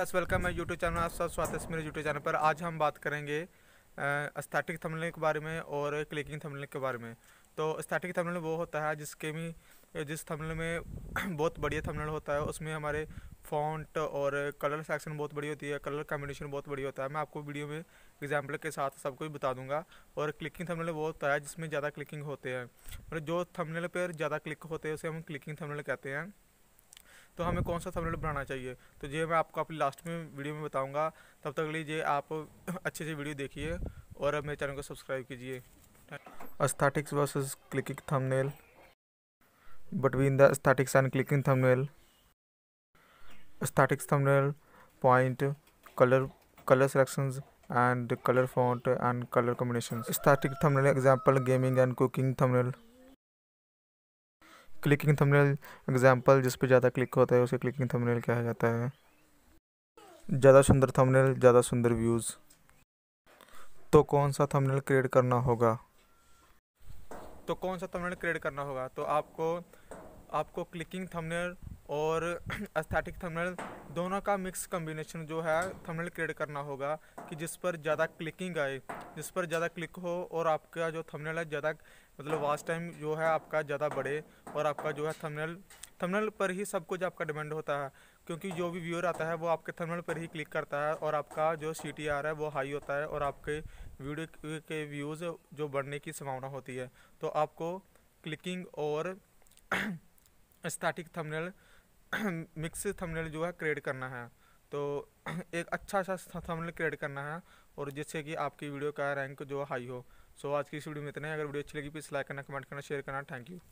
guys welcome है YouTube channel आप सब स्वागत है मेरे यूट्यूब चैनल पर आज हम बात करेंगे स्थैटिक थंबनेल के बारे में और क्लिकिंग थंबनेल के बारे में तो स्थैटिक थंबनेल वो होता है जिसके भी जिस थंबनेल में बहुत बढ़िया थंबनेल होता है उसमें हमारे फॉन्ट और कलर सेक्शन बहुत बढ़िया होती है कलर कॉम्बिनेशन बहुत बढ़िया होता है मैं आपको वीडियो में एग्जाम्पल के साथ सब कुछ बता दूंगा और क्लिकिंग थंबनेल वो होता है जिसमें ज़्यादा क्लिकिंग होते हैं मतलब जो थंबनेल पर ज़्यादा क्लिक होते हैं उसे हम क्लिकिंग थंबनेल कहते हैं तो हमें कौन सा थंबनेल बनाना चाहिए तो ये मैं आपको अपनी लास्ट में वीडियो में बताऊँगा तब तक लीजिए आप अच्छे से वीडियो देखिए और मेरे चैनल को सब्सक्राइब कीजिए aesthetics versus clicking thumbnail between the aesthetics and clicking thumbnail aesthetics thumbnail point colour colour selection and colour font and colour combination starting thumbnail example gaming and cooking thumbnail clicking thumbnail example जिस पे ज़्यादा click होता है उसे clicking thumbnail कहा जाता है ज़्यादा सुंदर थंबनेल ज़्यादा सुंदर व्यूज़ तो कौन सा थंबनेल क्रिएट करना होगा तो कौन सा थंबनेल क्रिएट करना होगा तो आपको आपको क्लिकिंग थंबनेल और अस्थेटिक थंबनेल दोनों का मिक्स कम्बिनेशन जो है थंबनेल क्रिएट करना होगा कि जिस पर ज़्यादा क्लिकिंग आए जिस पर ज़्यादा क्लिक हो और आपका जो थंबनेल है ज़्यादा मतलब वास्ट टाइम जो है आपका ज़्यादा बढ़े और आपका जो है थंबनेल थंबनेल पर ही सब कुछ आपका डिपेंड होता है क्योंकि जो भी व्यूअर आता है वो आपके थंबनेल पर ही क्लिक करता है और आपका जो सी टी आर है वो हाई होता है और आपके वीडियो के व्यूज़ जो बढ़ने की संभावना होती है तो आपको क्लिकिंग और स्टैटिक थंबनेल मिक्स थंबनेल जो है क्रिएट करना है तो एक अच्छा सा थंबनेल क्रिएट करना है और जिससे कि आपकी वीडियो का रैंक जो हाई हो सो आज की इस वीडियो में इतना है अगर वीडियो अच्छी लगी प्लीज़ लाइक करना कमेंट करना शेयर करना थैंक यू